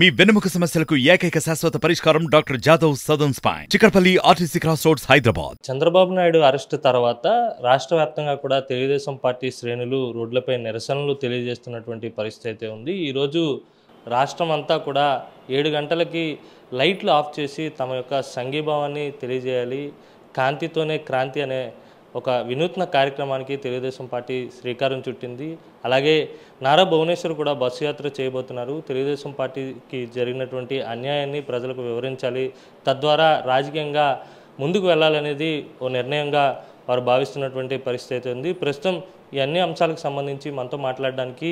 మీ వెనుముక సమస్యలకు ఏకైక శాశ్వత పరిష్కారం doctor Jadhav Sadan spine Chikkadpally RTC cross roads Hyderabad Chandrababu Naidu arrest తర్వాత రాష్ట్ర వ్యాప్తంగా కూడా తెలుగుదేశం పార్టీ శ్రేణులు రోడ్లపై నిరసనలు తెలియజేస్తున్నటువంటి పరిస్థితి అయితే ఉంది ఈరోజు రాష్ట్రం అంతా కూడా ఏడు గంటలకి లైట్లు ఆఫ్ చేసి తమ యొక్క సంఘీభావాన్ని తెలియజేయాలి కాంతితోనే క్రాంతి అనే ఒక వినూత్న కార్యక్రమానికి తెలుగుదేశం పార్టీ శ్రీకారం చుట్టింది అలాగే నారా భువనేశ్వర్ కూడా బస్సు యాత్ర చేయబోతున్నారు తెలుగుదేశం పార్టీకి జరిగినటువంటి అన్యాయాన్ని ప్రజలకు వివరించాలి తద్వారా రాజకీయంగా ముందుకు వెళ్ళాలనేది ఓ నిర్ణయంగా వారు భావిస్తున్నటువంటి పరిస్థితి అయితే ఉంది ప్రస్తుతం ఈ అన్ని అంశాలకు సంబంధించి మనతో మాట్లాడడానికి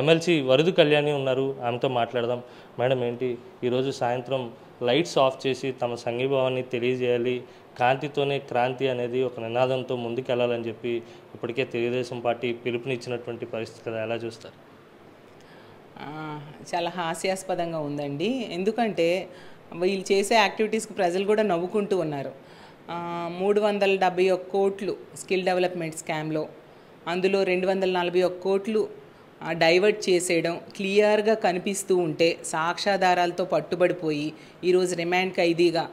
ఎమ్మెల్సీ వరుదు కళ్యాణి ఉన్నారు ఆమెతో మాట్లాడదాం మేడం ఏంటి ఈరోజు సాయంత్రం లైట్స్ ఆఫ్ చేసి తమ సంఘీభావాన్ని తెలియజేయాలి కాంతితోనే క్రాంతి అనేది ఒక నినాదంతో ముందుకెళ్లాలని చెప్పి ఇప్పటికే తెలుగుదేశం పార్టీ పిలుపునిచ్చినటువంటి పరిస్థితి కదా ఎలా చూస్తారు చాలా హాస్యాస్పదంగా ఉందండి ఎందుకంటే వీళ్ళు చేసే యాక్టివిటీస్కి ప్రజలు కూడా నవ్వుకుంటూ ఉన్నారు మూడు వందల డెబ్బై ఒక్క కోట్లు స్కిల్ డెవలప్మెంట్ స్కామ్లో అందులో రెండు వందల నలభై ఒక్క కోట్లు డైవర్ట్ చేసేయడం క్లియర్గా కనిపిస్తూ ఉంటే సాక్ష్యాధారాలతో పట్టుబడిపోయి ఈరోజు రిమాండ్ ఖైదీగా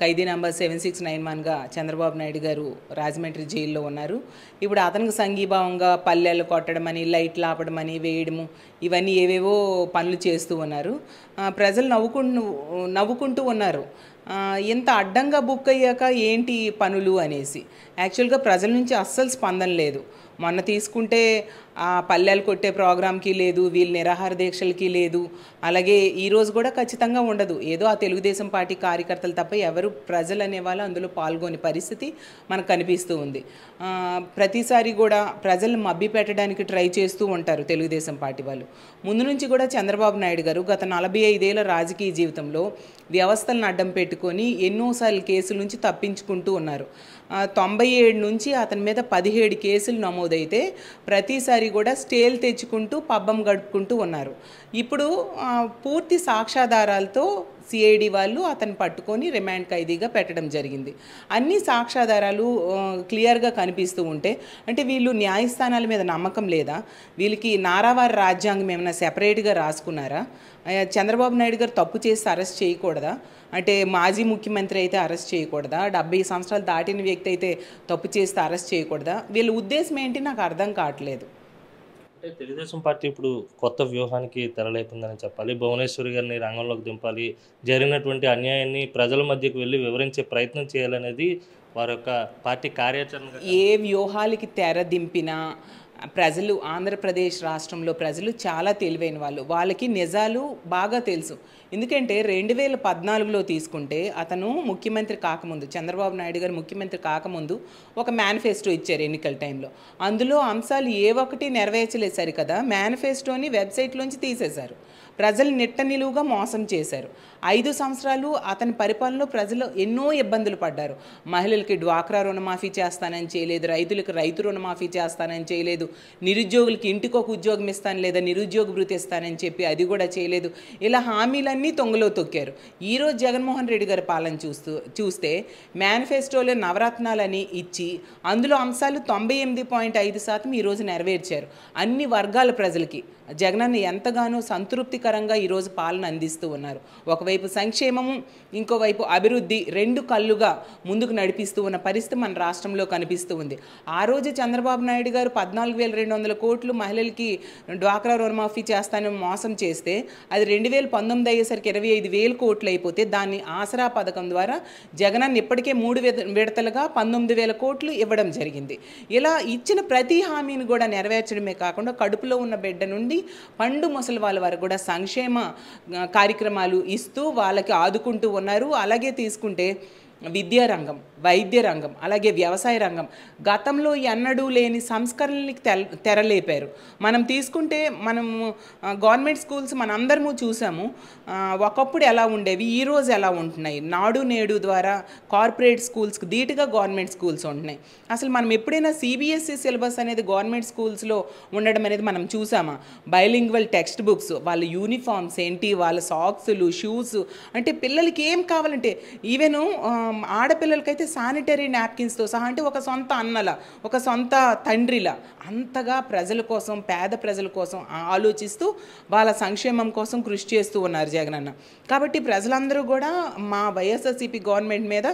ఖైదీ నెంబర్ సెవెన్ సిక్స్ నైన్ వన్గా చంద్రబాబు నాయుడు గారు రాజమండ్రి జైల్లో ఉన్నారు ఇప్పుడు అతనికి సంఘీభావంగా పల్లెలు కొట్టడమని లైట్లు ఆపడమని వేయడము ఇవన్నీ ఏవేవో పనులు చేస్తూ ఉన్నారు ప్రజలు నవ్వుకుంటూ నవ్వుకుంటూ ఉన్నారు ఇంత అడ్డంగా బుక్ అయ్యాక ఏంటి పనులు అనేసి యాక్చువల్గా ప్రజల నుంచి అస్సలు స్పందన లేదు మొన్న తీసుకుంటే పల్లెలు కొట్టే ప్రోగ్రాంకి లేదు వీళ్ళు నిరాహార దీక్షలకి లేదు అలాగే ఈరోజు కూడా ఖచ్చితంగా ఉండదు ఏదో ఆ తెలుగుదేశం పార్టీ కార్యకర్తలు తప్ప ఎవరు ప్రజలు అనేవాళ్ళు అందులో పాల్గొని పరిస్థితి మనకు కనిపిస్తూ ఉంది ప్రతిసారి కూడా ప్రజలను మబ్బి పెట్టడానికి ట్రై చేస్తూ ఉంటారు తెలుగుదేశం పార్టీ వాళ్ళు ముందు నుంచి కూడా చంద్రబాబు నాయుడు గారు గత నలభై ఐదేళ్ల రాజకీయ జీవితంలో వ్యవస్థలను అడ్డం పెట్టుకొని ఎన్నోసార్లు కేసుల నుంచి తప్పించుకుంటూ ఉన్నారు తొంభై ఏడు నుంచి అతని మీద పదిహేడు కేసులు నమోదైతే ప్రతిసారి కూడా స్టేలు తెచ్చుకుంటూ పబ్బం గడుపుకుంటూ ఉన్నారు ఇప్పుడు పూర్తి సాక్ష్యాధారాలతో సిఐడి వాళ్ళు అతను పట్టుకొని రిమాండ్ ఖైదీగా పెట్టడం జరిగింది అన్ని సాక్ష్యాధారాలు క్లియర్గా కనిపిస్తూ ఉంటే అంటే వీళ్ళు న్యాయస్థానాల మీద నమ్మకం లేదా వీళ్ళకి నారావారి రాజ్యాంగం ఏమైనా సెపరేట్గా రాసుకున్నారా చంద్రబాబు నాయుడు గారు తప్పు చేసి అరెస్ట్ చేయకూడదా అంటే మాజీ ముఖ్యమంత్రి అయితే అరెస్ట్ చేయకూడదా డెబ్బై సంవత్సరాలు దాటిన వ్యక్తి అయితే తప్పు చేస్తే అరెస్ట్ చేయకూడదా వీళ్ళ ఉద్దేశం ఏంటి నాకు అర్థం కావట్లేదు అంటే తెలుగుదేశం పార్టీ ఇప్పుడు కొత్త వ్యూహానికి తెరలేకుందని చెప్పాలి భువనేశ్వరి గారిని రంగంలోకి దింపాలి జరిగినటువంటి అన్యాయాన్ని ప్రజల మధ్యకు వెళ్ళి వివరించే ప్రయత్నం చేయాలనేది వారి యొక్క పార్టీ కార్యాచరణ ఏ వ్యూహాలకి తెర దింపినా ప్రజలు ఆంధ్రప్రదేశ్ రాష్ట్రంలో ప్రజలు చాలా తెలివైన వాళ్ళు వాళ్ళకి నిజాలు బాగా తెలుసు ఎందుకంటే రెండు వేల పద్నాలుగులో తీసుకుంటే అతను ముఖ్యమంత్రి కాకముందు చంద్రబాబు నాయుడు గారు ముఖ్యమంత్రి కాకముందు ఒక మేనిఫెస్టో ఇచ్చారు ఎన్నికల టైంలో అందులో అంశాలు ఏ ఒక్కటి నెరవేర్చలేదు సరి కదా మేనిఫెస్టోని వెబ్సైట్లోంచి తీసేశారు ప్రజలు నిట్ట నిలువుగా మోసం చేశారు ఐదు సంవత్సరాలు అతని పరిపాలనలో ప్రజలు ఎన్నో ఇబ్బందులు పడ్డారు మహిళలకి డ్వాక్రా రుణమాఫీ చేస్తానని చేయలేదు రైతులకు రైతు రుణమాఫీ చేస్తానని చేయలేదు నిరుద్యోగులకి ఇంటికి ఒక ఉద్యోగం ఇస్తాను లేదా నిరుద్యోగ భృతి ఇస్తానని చెప్పి అది కూడా చేయలేదు ఇలా హామీలన్నీ తొంగలో తొక్కారు ఈరోజు జగన్మోహన్ రెడ్డి గారి పాలన చూస్తూ చూస్తే మేనిఫెస్టోలో నవరత్నాలని ఇచ్చి అందులో అంశాలు తొంభై ఎనిమిది పాయింట్ ఐదు శాతం ఈరోజు నెరవేర్చారు అన్ని వర్గాల ప్రజలకి జగనన్న ఎంతగానో సంతృప్తికరంగా ఈరోజు పాలన అందిస్తూ ఉన్నారు ఒకవైపు సంక్షేమము ఇంకోవైపు అభివృద్ధి రెండు కళ్ళుగా ముందుకు నడిపిస్తూ ఉన్న పరిస్థితి మన రాష్ట్రంలో కనిపిస్తూ ఉంది ఆ రోజు చంద్రబాబు నాయుడు గారు పద్నాలుగు వేల రెండు వందల కోట్లు మహిళలకి డ్వాక్రా రుణమాఫీ చేస్తానని మోసం చేస్తే అది రెండు వేల పంతొమ్మిది అయ్యేసరికి ఇరవై ఐదు వేల కోట్లు అయిపోతే దాన్ని ఆసరా పథకం ద్వారా జగనన్న ఇప్పటికే మూడు విడతలుగా పంతొమ్మిది వేల కోట్లు ఇవ్వడం జరిగింది ఇలా ఇచ్చిన ప్రతి హామీని కూడా నెరవేర్చడమే కాకుండా కడుపులో ఉన్న బిడ్డ నుండి పండు ముసలి వాళ్ళ వారు కూడా సంక్షేమ కార్యక్రమాలు ఇస్తూ వాళ్ళకి ఆదుకుంటూ ఉన్నారు అలాగే తీసుకుంటే విద్యా రంగం వైద్య రంగం అలాగే వ్యవసాయ రంగం గతంలో ఎన్నడూ లేని సంస్కరణలకి తెర తెరలేపారు మనం తీసుకుంటే మనము గవర్నమెంట్ స్కూల్స్ మనందరము చూసాము ఒకప్పుడు ఎలా ఉండేవి ఈరోజు ఎలా ఉంటున్నాయి నాడు నేడు ద్వారా కార్పొరేట్ స్కూల్స్కి ధీటుగా గవర్నమెంట్ స్కూల్స్ ఉంటున్నాయి అసలు మనం ఎప్పుడైనా సిబిఎస్ఈ సిలబస్ అనేది గవర్నమెంట్ స్కూల్స్లో ఉండడం అనేది మనం చూసామా బైలింగ్వల్ టెక్స్ట్ బుక్స్ వాళ్ళ యూనిఫామ్స్ ఏంటి వాళ్ళ సాక్సులు షూస్ అంటే పిల్లలకి ఏం కావాలంటే ఈవెను ఆడపిల్లలకైతే శానిటరీ నాప్కిన్స్తో సహా అంటే ఒక సొంత అన్నల ఒక సొంత తండ్రిల అంతగా ప్రజల కోసం పేద ప్రజల కోసం ఆలోచిస్తూ వాళ్ళ సంక్షేమం కోసం కృషి చేస్తూ ఉన్నారు జగన్ అన్న కాబట్టి ప్రజలందరూ కూడా మా వైఎస్ఆర్సిపి గవర్నమెంట్ మీద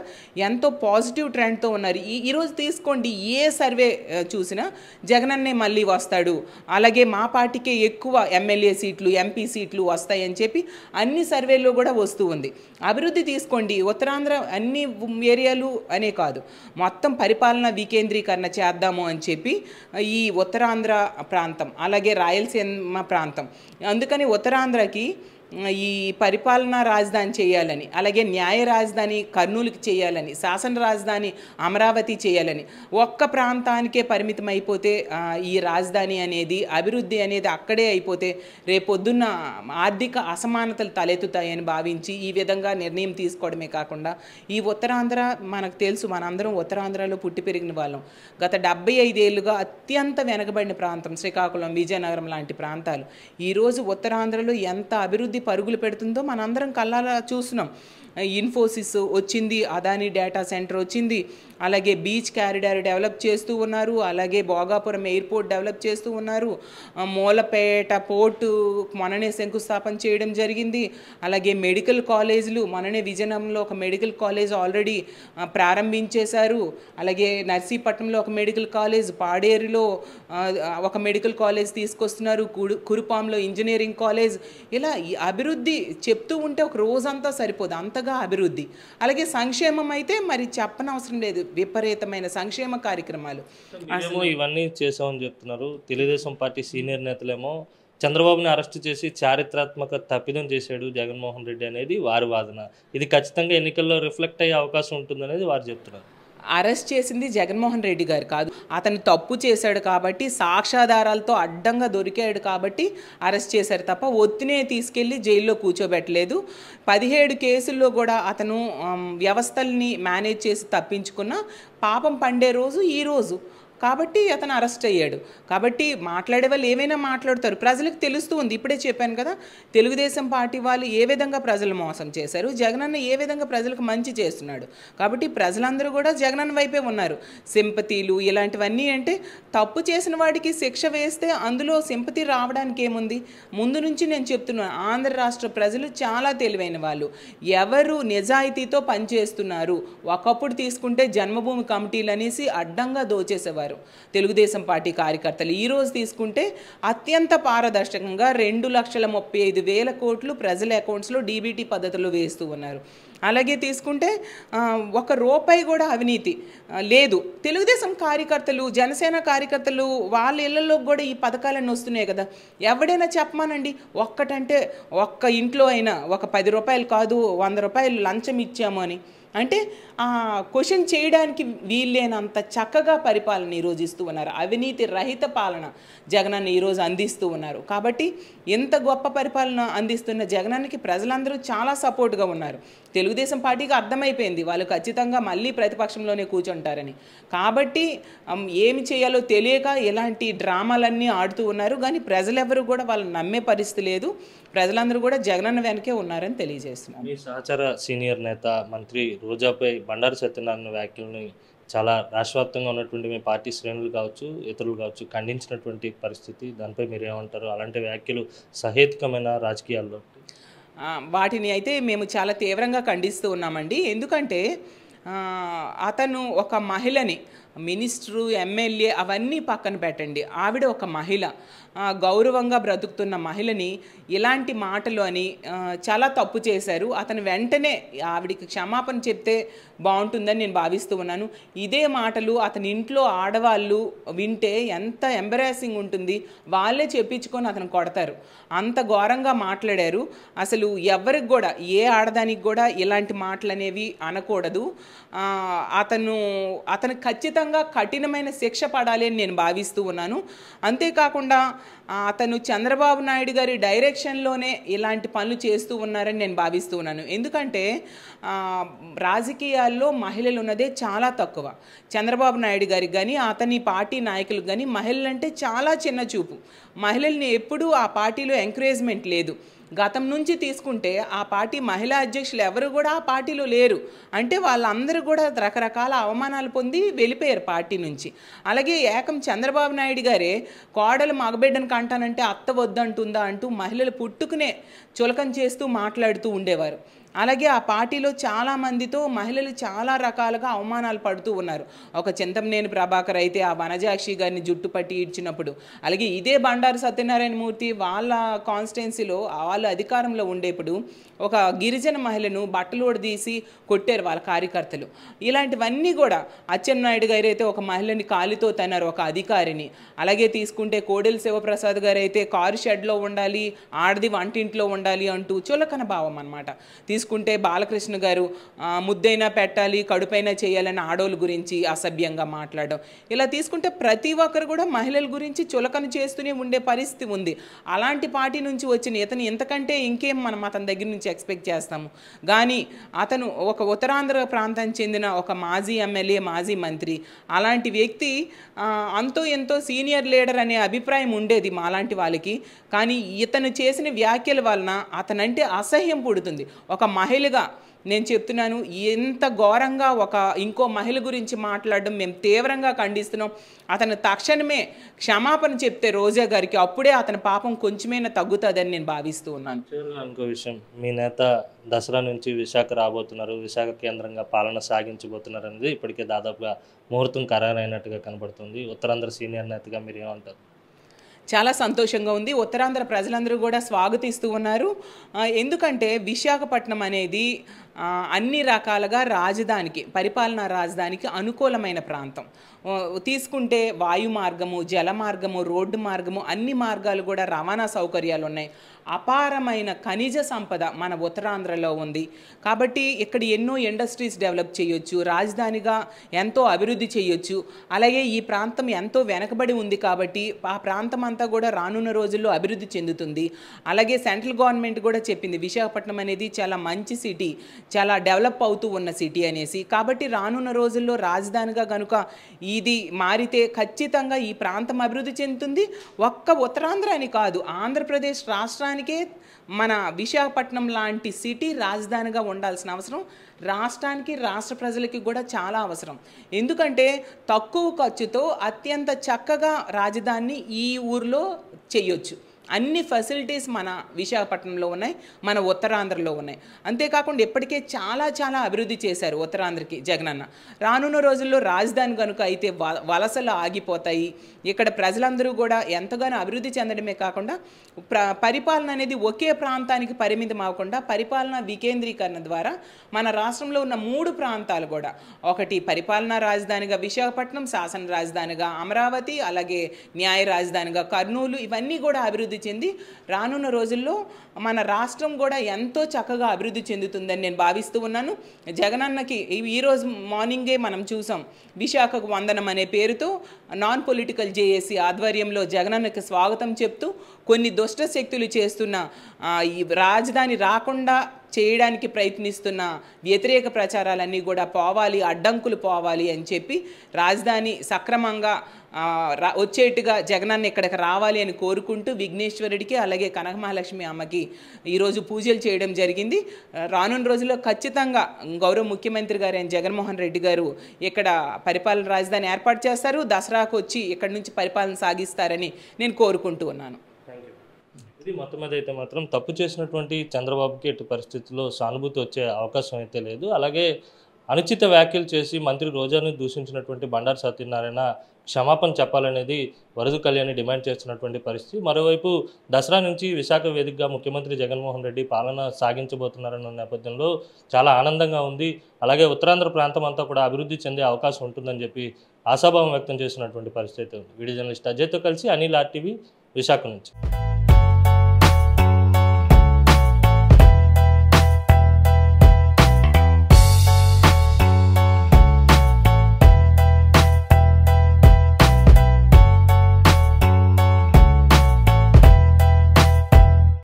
ఎంతో పాజిటివ్ ట్రెండ్తో ఉన్నారు ఈ ఈరోజు తీసుకోండి ఏ సర్వే చూసినా జగనన్నే మళ్ళీ వస్తాడు అలాగే మా పార్టీకే ఎక్కువ ఎమ్మెల్యే సీట్లు ఎంపీ సీట్లు వస్తాయని చెప్పి అన్ని సర్వేల్లో కూడా వస్తూ ఉంది అభివృద్ధి తీసుకోండి ఉత్తరాంధ్ర అన్ని ఏరియాలు అనే కాదు మొత్తం పరిపాలన వికేంద్రీకరణ చేద్దాము అని చెప్పి ఈ ఉత్తరాంధ్ర ప్రాంతం అలాగే రాయలసీమ ప్రాంతం అందుకని ఉత్తరాంధ్రకి ఈ పరిపాలనా రాజధాని చేయాలని అలాగే న్యాయ రాజధాని కర్నూలుకి చేయాలని శాసన రాజధాని అమరావతి చేయాలని ఒక్క ప్రాంతానికే పరిమితం అయిపోతే ఈ రాజధాని అనేది అభివృద్ధి అనేది అక్కడే అయిపోతే రేపొద్దున్న ఆర్థిక అసమానతలు తలెత్తుతాయని భావించి ఈ విధంగా నిర్ణయం తీసుకోవడమే కాకుండా ఈ ఉత్తరాంధ్ర మనకు తెలుసు మనందరం ఉత్తరాంధ్రలో పుట్టి పెరిగిన వాళ్ళం గత డెబ్బై ఐదేళ్లుగా అత్యంత వెనకబడిన ప్రాంతం శ్రీకాకుళం విజయనగరం లాంటి ప్రాంతాలు ఈరోజు ఉత్తరాంధ్రలో ఎంత అభివృద్ధి కొద్దీ పరుగులు పెడుతుందో మనందరం కళ్ళ చూస్తున్నాం ఇన్ఫోసిస్ వచ్చింది అదాని డేటా సెంటర్ వచ్చింది అలాగే బీచ్ క్యారిడార్ డెవలప్ చేస్తూ ఉన్నారు అలాగే భోగాపురం ఎయిర్పోర్ట్ డెవలప్ చేస్తూ ఉన్నారు మూలపేట పోర్టు మననే శంకుస్థాపన చేయడం జరిగింది అలాగే మెడికల్ కాలేజీలు మననే విజయనగరంలో ఒక మెడికల్ కాలేజ్ ఆల్రెడీ ప్రారంభించేశారు అలాగే నర్సీపట్నంలో ఒక మెడికల్ కాలేజ్ పాడేరులో ఒక మెడికల్ కాలేజ్ తీసుకొస్తున్నారు కురుపాంలో ఇంజనీరింగ్ కాలేజ్ ఇలా అభివృద్ధి చెప్తూ ఉంటే ఒక రోజంతా సరిపోదు అంతగా అభివృద్ధి అలాగే సంక్షేమం అయితే మరి చెప్పనవసరం లేదు విపరీతమైన సంక్షేమ కార్యక్రమాలు ఇవన్నీ చేసామని చెప్తున్నారు తెలుగుదేశం పార్టీ సీనియర్ నేతలేమో చంద్రబాబుని అరెస్ట్ చేసి చారిత్రాత్మక తప్పిదం చేశాడు జగన్మోహన్ రెడ్డి అనేది వారి వాదన ఇది ఖచ్చితంగా ఎన్నికల్లో రిఫ్లెక్ట్ అయ్యే అవకాశం ఉంటుందనేది వారు చెప్తున్నారు అరెస్ట్ చేసింది జగన్మోహన్ రెడ్డి గారు కాదు అతను తప్పు చేశాడు కాబట్టి సాక్ష్యాధారాలతో అడ్డంగా దొరికాడు కాబట్టి అరెస్ట్ చేశారు తప్ప ఒత్తినే తీసుకెళ్లి జైల్లో కూర్చోబెట్టలేదు పదిహేడు కేసుల్లో కూడా అతను వ్యవస్థల్ని మేనేజ్ చేసి తప్పించుకున్న పాపం పండే రోజు ఈ రోజు కాబట్టి అతను అరెస్ట్ అయ్యాడు కాబట్టి మాట్లాడే వాళ్ళు ఏమైనా మాట్లాడతారు ప్రజలకు తెలుస్తూ ఉంది ఇప్పుడే చెప్పాను కదా తెలుగుదేశం పార్టీ వాళ్ళు ఏ విధంగా ప్రజలు మోసం చేశారు జగనన్న ఏ విధంగా ప్రజలకు మంచి చేస్తున్నాడు కాబట్టి ప్రజలందరూ కూడా జగనన్న వైపే ఉన్నారు సింపతీలు ఇలాంటివన్నీ అంటే తప్పు చేసిన వాడికి శిక్ష వేస్తే అందులో సింపతి రావడానికి ఏముంది ముందు నుంచి నేను చెప్తున్నాను ఆంధ్ర రాష్ట్ర ప్రజలు చాలా తెలివైన వాళ్ళు ఎవరు నిజాయితీతో పనిచేస్తున్నారు ఒకప్పుడు తీసుకుంటే జన్మభూమి కమిటీలు అనేసి అడ్డంగా దోచేసేవారు చేసేవారు తెలుగుదేశం పార్టీ కార్యకర్తలు ఈరోజు తీసుకుంటే అత్యంత పారదర్శకంగా రెండు లక్షల ముప్పై ఐదు వేల కోట్లు ప్రజల అకౌంట్స్లో డీబీటీ పద్ధతిలో వేస్తూ ఉన్నారు అలాగే తీసుకుంటే ఒక రూపాయి కూడా అవినీతి లేదు తెలుగుదేశం కార్యకర్తలు జనసేన కార్యకర్తలు వాళ్ళ ఇళ్లలోకి కూడా ఈ పథకాలన్నీ వస్తున్నాయి కదా ఎవడైనా చెప్పమానండి ఒక్కటంటే ఒక్క ఇంట్లో అయినా ఒక పది రూపాయలు కాదు వంద రూపాయలు లంచం ఇచ్చాము అని అంటే ఆ క్వశ్చన్ చేయడానికి వీల్లేనంత చక్కగా పరిపాలన ఈరోజు ఇస్తూ ఉన్నారు అవినీతి రహిత పాలన జగనన్న ఈరోజు అందిస్తూ ఉన్నారు కాబట్టి ఎంత గొప్ప పరిపాలన అందిస్తున్న జగనానికి ప్రజలందరూ చాలా సపోర్ట్గా ఉన్నారు తెలుగుదేశం పార్టీకి అర్థమైపోయింది వాళ్ళు ఖచ్చితంగా మళ్ళీ ప్రతిపక్షంలోనే కూర్చుంటారని కాబట్టి ఏమి చేయాలో తెలియక ఇలాంటి డ్రామాలన్నీ ఆడుతూ ఉన్నారు కానీ ప్రజలెవరూ కూడా వాళ్ళని నమ్మే పరిస్థితి లేదు ప్రజలందరూ కూడా జగనన్న వెనకే ఉన్నారని తెలియజేస్తున్నాను మీ సీనియర్ నేత మంత్రి రోజాపై బండారు సత్యనారాయణ వ్యాఖ్యలను చాలా రాష్ట్రవ్యాప్తంగా ఉన్నటువంటి మీ పార్టీ శ్రేణులు కావచ్చు ఇతరులు కావచ్చు ఖండించినటువంటి పరిస్థితి దానిపై మీరు ఏమంటారు అలాంటి వ్యాఖ్యలు సహేతుకమైన రాజకీయాల్లో వాటిని అయితే మేము చాలా తీవ్రంగా ఖండిస్తూ ఉన్నామండి ఎందుకంటే అతను ఒక మహిళని మినిస్టరు ఎమ్మెల్యే అవన్నీ పక్కన పెట్టండి ఆవిడ ఒక మహిళ గౌరవంగా బ్రతుకుతున్న మహిళని ఇలాంటి మాటలు అని చాలా తప్పు చేశారు అతను వెంటనే ఆవిడికి క్షమాపణ చెప్తే బాగుంటుందని నేను భావిస్తూ ఉన్నాను ఇదే మాటలు అతని ఇంట్లో ఆడవాళ్ళు వింటే ఎంత ఎంబరాసింగ్ ఉంటుంది వాళ్ళే చెప్పించుకొని అతను కొడతారు అంత ఘోరంగా మాట్లాడారు అసలు ఎవరికి కూడా ఏ ఆడదానికి కూడా ఇలాంటి మాటలు అనేవి అనకూడదు అతను అతను ఖచ్చితంగా ఖచ్చితంగా కఠినమైన శిక్ష పడాలి అని నేను భావిస్తూ ఉన్నాను అంతేకాకుండా అతను చంద్రబాబు నాయుడు గారి డైరెక్షన్లోనే ఇలాంటి పనులు చేస్తూ ఉన్నారని నేను భావిస్తూ ఉన్నాను ఎందుకంటే రాజకీయాల్లో మహిళలు ఉన్నదే చాలా తక్కువ చంద్రబాబు నాయుడు గారికి కానీ అతని పార్టీ నాయకులకు కానీ మహిళలంటే చాలా చిన్న చూపు మహిళల్ని ఎప్పుడూ ఆ పార్టీలో ఎంకరేజ్మెంట్ లేదు గతం నుంచి తీసుకుంటే ఆ పార్టీ మహిళా అధ్యక్షులు ఎవరు కూడా ఆ పార్టీలో లేరు అంటే వాళ్ళందరూ కూడా రకరకాల అవమానాలు పొంది వెళ్ళిపోయారు పార్టీ నుంచి అలాగే ఏకం చంద్రబాబు నాయుడు గారే కోడలు మగబిడ్డను కంటానంటే అత్త వద్దంటుందా అంటూ మహిళలు పుట్టుకునే చులకం చేస్తూ మాట్లాడుతూ ఉండేవారు అలాగే ఆ పార్టీలో చాలామందితో మహిళలు చాలా రకాలుగా అవమానాలు పడుతూ ఉన్నారు ఒక చింతమనేని ప్రభాకర్ అయితే ఆ వనజాక్షి గారిని జుట్టు పట్టి ఇడ్చినప్పుడు అలాగే ఇదే బండారు సత్యనారాయణ మూర్తి వాళ్ళ కాన్స్టిట్యున్సీలో వాళ్ళు అధికారంలో ఉండేప్పుడు ఒక గిరిజన మహిళను బట్టలు తీసి కొట్టారు వాళ్ళ కార్యకర్తలు ఇలాంటివన్నీ కూడా అచ్చెన్నాయుడు గారు అయితే ఒక మహిళని కాలితో తన్నారు ఒక అధికారిని అలాగే తీసుకుంటే కోడెల శివప్రసాద్ గారు అయితే కారు షెడ్లో ఉండాలి ఆడది వంటింట్లో ఉండాలి అంటూ చులకన భావం అనమాట తీసుకు తీసుకుంటే బాలకృష్ణ గారు ముద్దైనా పెట్టాలి కడుపైనా చేయాలని ఆడోళ్ళ గురించి అసభ్యంగా మాట్లాడడం ఇలా తీసుకుంటే ప్రతి ఒక్కరు కూడా మహిళల గురించి చులకన చేస్తూనే ఉండే పరిస్థితి ఉంది అలాంటి పార్టీ నుంచి వచ్చిన ఇతను ఎంతకంటే ఇంకేం మనం అతని దగ్గర నుంచి ఎక్స్పెక్ట్ చేస్తాము కానీ అతను ఒక ఉత్తరాంధ్ర ప్రాంతం చెందిన ఒక మాజీ ఎమ్మెల్యే మాజీ మంత్రి అలాంటి వ్యక్తి అంతో ఎంతో సీనియర్ లీడర్ అనే అభిప్రాయం ఉండేది మాలాంటి వాళ్ళకి కానీ ఇతను చేసిన వ్యాఖ్యల వలన అతనంటే అసహ్యం పుడుతుంది ఒక మహిళగా నేను చెప్తున్నాను ఎంత ఘోరంగా ఒక ఇంకో మహిళ గురించి మాట్లాడడం మేము తీవ్రంగా ఖండిస్తున్నాం అతను తక్షణమే క్షమాపణ చెప్తే రోజా గారికి అప్పుడే అతని పాపం కొంచెమైనా తగ్గుతుందని నేను భావిస్తూ ఉన్నాను ఇంకో విషయం మీ నేత దసరా నుంచి విశాఖ రాబోతున్నారు విశాఖ కేంద్రంగా పాలన సాగించబోతున్నారు అనేది ఇప్పటికే దాదాపుగా ముహూర్తం ఖరారైనట్టుగా కనబడుతుంది ఉత్తరాంధ్ర సీనియర్ నేతగా మీరు ఏమంటారు చాలా సంతోషంగా ఉంది ఉత్తరాంధ్ర ప్రజలందరూ కూడా స్వాగతిస్తూ ఉన్నారు ఎందుకంటే విశాఖపట్నం అనేది అన్ని రకాలుగా రాజధానికి పరిపాలనా రాజధానికి అనుకూలమైన ప్రాంతం తీసుకుంటే వాయు మార్గము జల మార్గము రోడ్డు మార్గము అన్ని మార్గాలు కూడా రవాణా సౌకర్యాలు ఉన్నాయి అపారమైన ఖనిజ సంపద మన ఉత్తరాంధ్రలో ఉంది కాబట్టి ఇక్కడ ఎన్నో ఇండస్ట్రీస్ డెవలప్ చేయొచ్చు రాజధానిగా ఎంతో అభివృద్ధి చేయొచ్చు అలాగే ఈ ప్రాంతం ఎంతో వెనకబడి ఉంది కాబట్టి ఆ ప్రాంతం అంతా కూడా రానున్న రోజుల్లో అభివృద్ధి చెందుతుంది అలాగే సెంట్రల్ గవర్నమెంట్ కూడా చెప్పింది విశాఖపట్నం అనేది చాలా మంచి సిటీ చాలా డెవలప్ అవుతూ ఉన్న సిటీ అనేసి కాబట్టి రానున్న రోజుల్లో రాజధానిగా కనుక ఇది మారితే ఖచ్చితంగా ఈ ప్రాంతం అభివృద్ధి చెందుతుంది ఒక్క ఉత్తరాంధ్ర అని కాదు ఆంధ్రప్రదేశ్ రాష్ట్రానికి రాష్ట్రానికే మన విశాఖపట్నం లాంటి సిటీ రాజధానిగా ఉండాల్సిన అవసరం రాష్ట్రానికి రాష్ట్ర ప్రజలకి కూడా చాలా అవసరం ఎందుకంటే తక్కువ ఖర్చుతో అత్యంత చక్కగా రాజధానిని ఈ ఊరిలో చేయొచ్చు అన్ని ఫెసిలిటీస్ మన విశాఖపట్నంలో ఉన్నాయి మన ఉత్తరాంధ్రలో ఉన్నాయి అంతేకాకుండా ఇప్పటికే చాలా చాలా అభివృద్ధి చేశారు ఉత్తరాంధ్రకి జగనన్న రానున్న రోజుల్లో రాజధాని కనుక అయితే వలసలు ఆగిపోతాయి ఇక్కడ ప్రజలందరూ కూడా ఎంతగానో అభివృద్ధి చెందడమే కాకుండా ప్ర పరిపాలన అనేది ఒకే ప్రాంతానికి పరిమితం అవ్వకుండా పరిపాలన వికేంద్రీకరణ ద్వారా మన రాష్ట్రంలో ఉన్న మూడు ప్రాంతాలు కూడా ఒకటి పరిపాలనా రాజధానిగా విశాఖపట్నం శాసన రాజధానిగా అమరావతి అలాగే న్యాయ రాజధానిగా కర్నూలు ఇవన్నీ కూడా అభివృద్ధి అభివృద్ధి చెంది రానున్న రోజుల్లో మన రాష్ట్రం కూడా ఎంతో చక్కగా అభివృద్ధి చెందుతుందని నేను భావిస్తూ ఉన్నాను జగనన్నకి ఈరోజు మార్నింగే మనం చూసాం విశాఖకు వందనం అనే పేరుతో నాన్ పొలిటికల్ జేఏసీ ఆధ్వర్యంలో జగనన్నకి స్వాగతం చెప్తూ కొన్ని దుష్ట శక్తులు చేస్తున్న ఈ రాజధాని రాకుండా చేయడానికి ప్రయత్నిస్తున్న వ్యతిరేక ప్రచారాలన్నీ కూడా పోవాలి అడ్డంకులు పోవాలి అని చెప్పి రాజధాని సక్రమంగా వచ్చేట్టుగా జగనాన్ని ఇక్కడికి రావాలి అని కోరుకుంటూ విఘ్నేశ్వరుడికి అలాగే కనకమహాలక్ష్మి అమ్మకి ఈరోజు పూజలు చేయడం జరిగింది రానున్న రోజుల్లో ఖచ్చితంగా గౌరవ ముఖ్యమంత్రి గారు అని జగన్మోహన్ రెడ్డి గారు ఇక్కడ పరిపాలన రాజధాని ఏర్పాటు చేస్తారు దసరాకు వచ్చి ఇక్కడ నుంచి పరిపాలన సాగిస్తారని నేను కోరుకుంటూ ఉన్నాను ఇది మొత్తం అయితే మాత్రం తప్పు చేసినటువంటి చంద్రబాబుకి ఎట్టి పరిస్థితుల్లో సానుభూతి వచ్చే అవకాశం అయితే లేదు అలాగే అనుచిత వ్యాఖ్యలు చేసి మంత్రి రోజాను దూషించినటువంటి బండారు సత్యనారాయణ క్షమాపణ చెప్పాలనేది వరదు కళ్యాణ్ డిమాండ్ చేస్తున్నటువంటి పరిస్థితి మరోవైపు దసరా నుంచి విశాఖ వేదికగా ముఖ్యమంత్రి జగన్మోహన్ రెడ్డి పాలన సాగించబోతున్నారన్న నేపథ్యంలో చాలా ఆనందంగా ఉంది అలాగే ఉత్తరాంధ్ర ప్రాంతం అంతా కూడా అభివృద్ధి చెందే అవకాశం ఉంటుందని చెప్పి ఆశాభావం వ్యక్తం చేసినటువంటి పరిస్థితి ఉంది వీడియో జర్నలిస్ట్ అజయ్తో కలిసి అనిల్ ఆర్టీవీ విశాఖ నుంచి